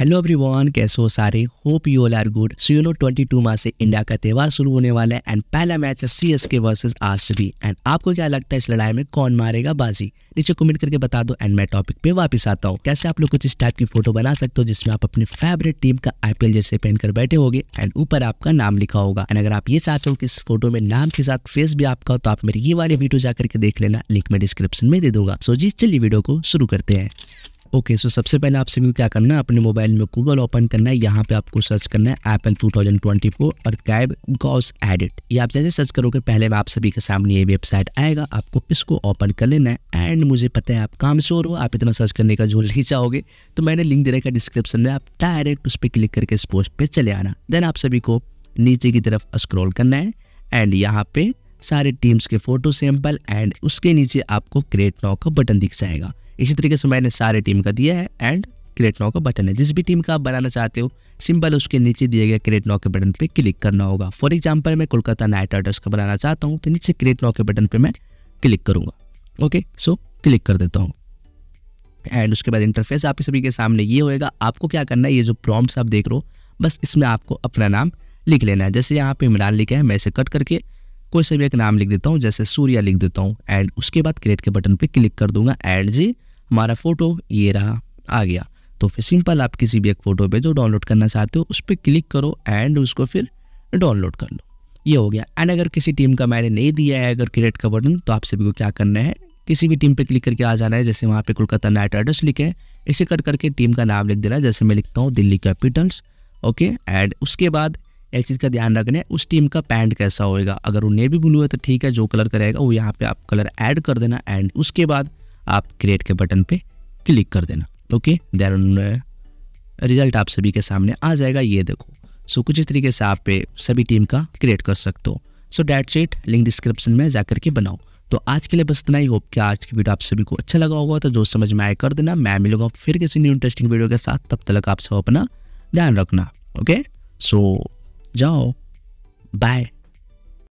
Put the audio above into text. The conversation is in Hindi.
हेलो एवरीवन कैसे हो सारे hope you all are good so you know 22 March से इंडिया का त्यौहार शुरू होने वाला है एंड पहला मैच है C S K versus C and आपको क्या लगता है इस लड़ाई में कौन मारेगा बाजी नीचे कमेंट करके बता दो एंड मैं टॉपिक पे वापस आता हूँ कैसे आप लोग कुछ इस टाइप की फोटो बना सकते हो जिसमें आप अपने फेवरेट टीम का आईपीएल जैसे पहनकर बैठे हो एंड ऊपर आपका नाम लिखा होगा एंड अगर आप ये चाहते हो कि इस फोटो में नाम के साथ फेस भी आपका हो तो आप मेरी ये वाली वीडियो जाकर के देख लेना लिंक में डिस्क्रिप्शन में दे दूंगा सो जी चलिए वीडियो को शुरू करते हैं ओके सो सबसे पहले आप सभी को क्या करना है अपने मोबाइल में गूगल ओपन करना है यहाँ पे आपको सर्च करना है एप्पल 2024 और कैब गॉस एडिट ये आप जैसे सर्च करोगे पहले आप सभी के सामने ये वेबसाइट आएगा आपको इसको ओपन कर लेना है एंड मुझे पता है आप काम शोर हो आप इतना सर्च करने का जो नहीं चाहोगे तो मैंने लिंक दे रखा डिस्क्रिप्शन में आप डायरेक्ट उस पर क्लिक करके इस पोस्ट पर चले आना देन आप सभी को नीचे की तरफ स्क्रॉल करना है एंड यहाँ पे सारे टीम्स के फोटो सैंपल एंड उसके नीचे आपको क्रिएट नाउ का बटन दिख जाएगा इसी तरीके से मैंने सारे टीम का दिया है एंड क्रिएट नाउ का बटन है जिस भी टीम का आप बनाना चाहते हो सिंपल उसके नीचे दिए गए क्रिएट नाउ के बटन पे क्लिक करना होगा फॉर एग्जांपल मैं कोलकाता नाइट राइडर्स का बनाना चाहता हूँ तो नीचे क्रिएट नाउ के बटन पर मैं क्लिक करूँगा ओके सो क्लिक कर देता हूँ एंड उसके बाद इंटरफेस आपके सभी के सामने ये होएगा आपको क्या करना है ये जो प्रॉम्प्ट्स आप देख रहे हो बस इसमें आपको अपना नाम लिख लेना है जैसे यहाँ पे इमरान लिखा है मैं इसे कट करके कोई सा भी एक नाम लिख देता हूँ जैसे सूर्या लिख देता हूँ एंड उसके बाद क्रिएट के बटन पर क्लिक कर दूंगा एड जी हमारा फ़ोटो ये रहा आ गया तो फिर सिंपल आप किसी भी एक फ़ोटो पे जो डाउनलोड करना चाहते हो उस पर क्लिक करो एंड उसको फिर डाउनलोड कर लो ये हो गया एंड अगर किसी टीम का मैंने नहीं दिया है अगर क्रिएट का बटन तो आप सभी को क्या करना है किसी भी टीम पे क्लिक करके आ जाना है जैसे वहाँ पे कोलकाता नाइट राइडर्स लिखे इसे कट करके टीम का नाम लिख देना है जैसे मैं लिखता हूँ दिल्ली कैपिटल्स ओके एंड उसके बाद एक चीज़ का ध्यान रखना है उस टीम का पैंट कैसा होएगा अगर वो नेवी ब्लू है तो ठीक है जो कलर करेगा वो यहाँ पे आप कलर ऐड कर देना एंड उसके बाद आप क्रिएट के बटन पे क्लिक कर देना ओके देर रिजल्ट आप सभी के सामने आ जाएगा ये देखो सो कुछ इस तरीके से आप पे सभी टीम का क्रिएट कर सकते हो so that sheet link description में जाकर के बनाओ तो आज के लिए बस इतना ही होप कि आज की वीडियो आप सभी को अच्छा लगा होगा तो जो समझ में आए कर देना मैं मिलूंगा फिर किसी न्यू इंटरेस्टिंग वीडियो के साथ तब तक आप सब अपना ध्यान रखना ओके सो so, जाओ बाय